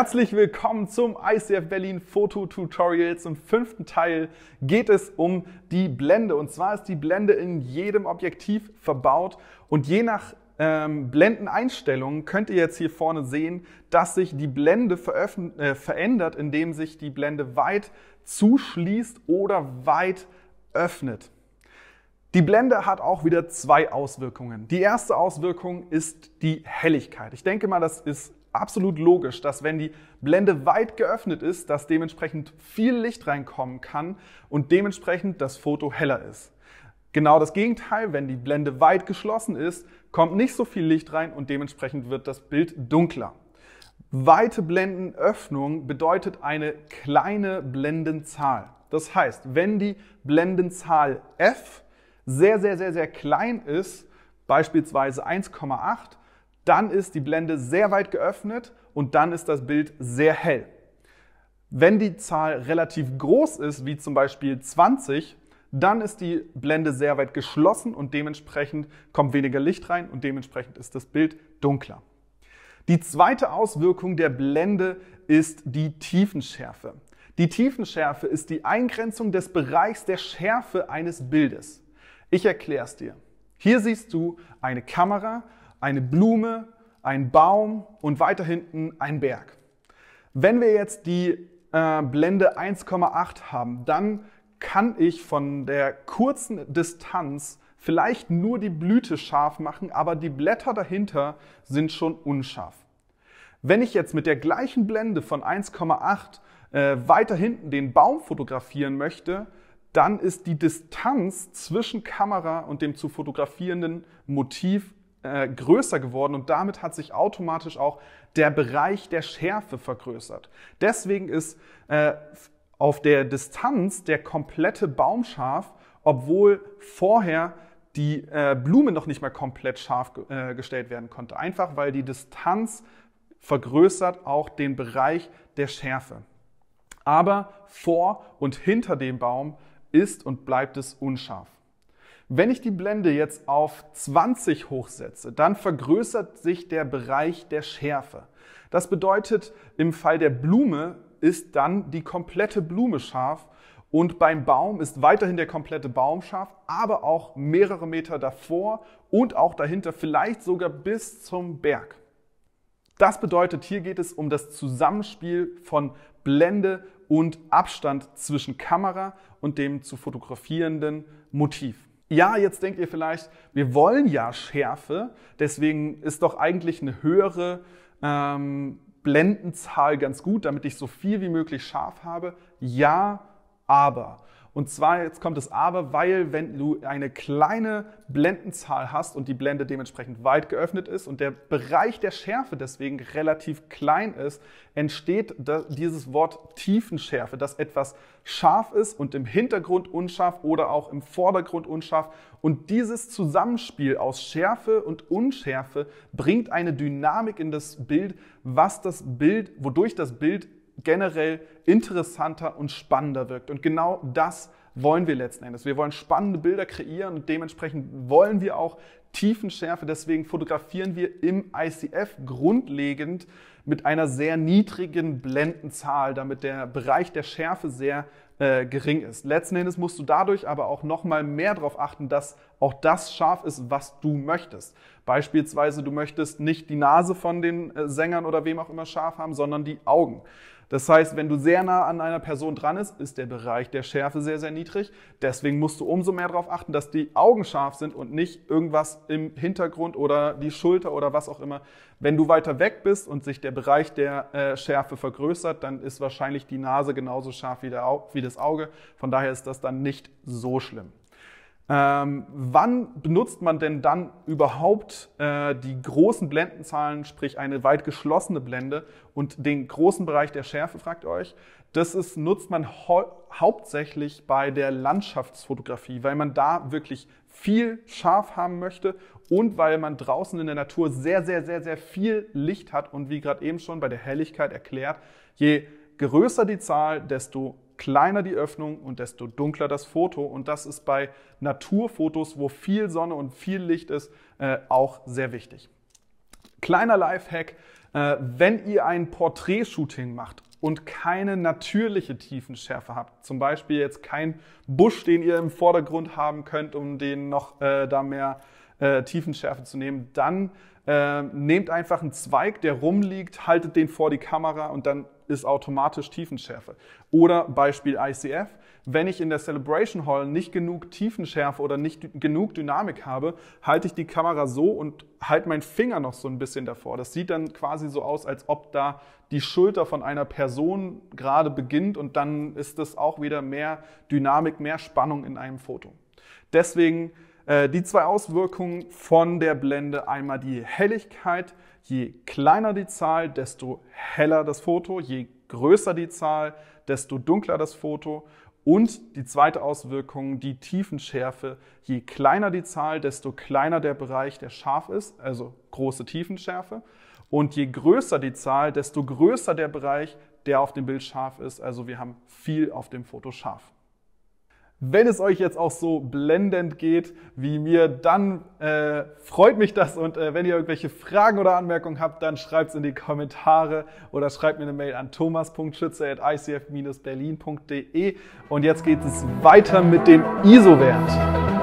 Herzlich willkommen zum ICF Berlin Foto Tutorial. Zum fünften Teil geht es um die Blende. Und zwar ist die Blende in jedem Objektiv verbaut und je nach ähm, Blendeneinstellungen könnt ihr jetzt hier vorne sehen, dass sich die Blende äh, verändert, indem sich die Blende weit zuschließt oder weit öffnet. Die Blende hat auch wieder zwei Auswirkungen. Die erste Auswirkung ist die Helligkeit. Ich denke mal, das ist absolut logisch, dass wenn die Blende weit geöffnet ist, dass dementsprechend viel Licht reinkommen kann und dementsprechend das Foto heller ist. Genau das Gegenteil, wenn die Blende weit geschlossen ist, kommt nicht so viel Licht rein und dementsprechend wird das Bild dunkler. Weite Blendenöffnung bedeutet eine kleine Blendenzahl. Das heißt, wenn die Blendenzahl f sehr, sehr, sehr, sehr klein ist, beispielsweise 1,8, dann ist die Blende sehr weit geöffnet und dann ist das Bild sehr hell. Wenn die Zahl relativ groß ist, wie zum Beispiel 20, dann ist die Blende sehr weit geschlossen und dementsprechend kommt weniger Licht rein und dementsprechend ist das Bild dunkler. Die zweite Auswirkung der Blende ist die Tiefenschärfe. Die Tiefenschärfe ist die Eingrenzung des Bereichs der Schärfe eines Bildes. Ich erkläre es dir. Hier siehst du eine Kamera eine Blume, ein Baum und weiter hinten ein Berg. Wenn wir jetzt die äh, Blende 1,8 haben, dann kann ich von der kurzen Distanz vielleicht nur die Blüte scharf machen, aber die Blätter dahinter sind schon unscharf. Wenn ich jetzt mit der gleichen Blende von 1,8 äh, weiter hinten den Baum fotografieren möchte, dann ist die Distanz zwischen Kamera und dem zu fotografierenden Motiv äh, größer geworden und damit hat sich automatisch auch der Bereich der Schärfe vergrößert. Deswegen ist äh, auf der Distanz der komplette Baum scharf, obwohl vorher die äh, Blume noch nicht mal komplett scharf äh, gestellt werden konnte. Einfach weil die Distanz vergrößert auch den Bereich der Schärfe. Aber vor und hinter dem Baum ist und bleibt es unscharf. Wenn ich die Blende jetzt auf 20 hochsetze, dann vergrößert sich der Bereich der Schärfe. Das bedeutet, im Fall der Blume ist dann die komplette Blume scharf und beim Baum ist weiterhin der komplette Baum scharf, aber auch mehrere Meter davor und auch dahinter, vielleicht sogar bis zum Berg. Das bedeutet, hier geht es um das Zusammenspiel von Blende und Abstand zwischen Kamera und dem zu fotografierenden Motiv. Ja, jetzt denkt ihr vielleicht, wir wollen ja Schärfe, deswegen ist doch eigentlich eine höhere ähm, Blendenzahl ganz gut, damit ich so viel wie möglich scharf habe. Ja, aber und zwar, jetzt kommt es Aber, weil wenn du eine kleine Blendenzahl hast und die Blende dementsprechend weit geöffnet ist und der Bereich der Schärfe deswegen relativ klein ist, entsteht dieses Wort Tiefenschärfe, dass etwas scharf ist und im Hintergrund unscharf oder auch im Vordergrund unscharf. Und dieses Zusammenspiel aus Schärfe und Unschärfe bringt eine Dynamik in das Bild, was das Bild, wodurch das Bild generell interessanter und spannender wirkt. Und genau das wollen wir letzten Endes. Wir wollen spannende Bilder kreieren und dementsprechend wollen wir auch Tiefenschärfe. Deswegen fotografieren wir im ICF grundlegend mit einer sehr niedrigen Blendenzahl, damit der Bereich der Schärfe sehr äh, gering ist. Letzten Endes musst du dadurch aber auch nochmal mehr darauf achten, dass auch das scharf ist, was du möchtest. Beispielsweise, du möchtest nicht die Nase von den äh, Sängern oder wem auch immer scharf haben, sondern die Augen. Das heißt, wenn du sehr sehr nah an einer Person dran ist, ist der Bereich der Schärfe sehr, sehr niedrig. Deswegen musst du umso mehr darauf achten, dass die Augen scharf sind und nicht irgendwas im Hintergrund oder die Schulter oder was auch immer. Wenn du weiter weg bist und sich der Bereich der äh, Schärfe vergrößert, dann ist wahrscheinlich die Nase genauso scharf wie, der, wie das Auge. Von daher ist das dann nicht so schlimm. Ähm, wann benutzt man denn dann überhaupt äh, die großen Blendenzahlen, sprich eine weit geschlossene Blende und den großen Bereich der Schärfe, fragt ihr euch? Das ist, nutzt man hauptsächlich bei der Landschaftsfotografie, weil man da wirklich viel scharf haben möchte und weil man draußen in der Natur sehr, sehr, sehr, sehr viel Licht hat und wie gerade eben schon bei der Helligkeit erklärt, je größer die Zahl, desto kleiner die Öffnung und desto dunkler das Foto. Und das ist bei Naturfotos, wo viel Sonne und viel Licht ist, äh, auch sehr wichtig. Kleiner Lifehack, äh, wenn ihr ein Porträtshooting macht und keine natürliche Tiefenschärfe habt, zum Beispiel jetzt kein Busch, den ihr im Vordergrund haben könnt, um den noch äh, da mehr äh, Tiefenschärfe zu nehmen, dann ähm, nehmt einfach einen Zweig, der rumliegt, haltet den vor die Kamera und dann ist automatisch Tiefenschärfe. Oder Beispiel ICF. Wenn ich in der Celebration Hall nicht genug Tiefenschärfe oder nicht genug Dynamik habe, halte ich die Kamera so und halte meinen Finger noch so ein bisschen davor. Das sieht dann quasi so aus, als ob da die Schulter von einer Person gerade beginnt und dann ist das auch wieder mehr Dynamik, mehr Spannung in einem Foto. Deswegen äh, die zwei Auswirkungen von der Blende. Einmal die Helligkeit. Je kleiner die Zahl, desto heller das Foto. Je größer die Zahl, desto dunkler das Foto. Und die zweite Auswirkung, die Tiefenschärfe. Je kleiner die Zahl, desto kleiner der Bereich, der scharf ist, also große Tiefenschärfe. Und je größer die Zahl, desto größer der Bereich, der auf dem Bild scharf ist. Also wir haben viel auf dem Foto scharf. Wenn es euch jetzt auch so blendend geht wie mir, dann äh, freut mich das. Und äh, wenn ihr irgendwelche Fragen oder Anmerkungen habt, dann schreibt es in die Kommentare oder schreibt mir eine Mail an thomas.schütze.icf-berlin.de. Und jetzt geht es weiter mit dem ISO-Wert.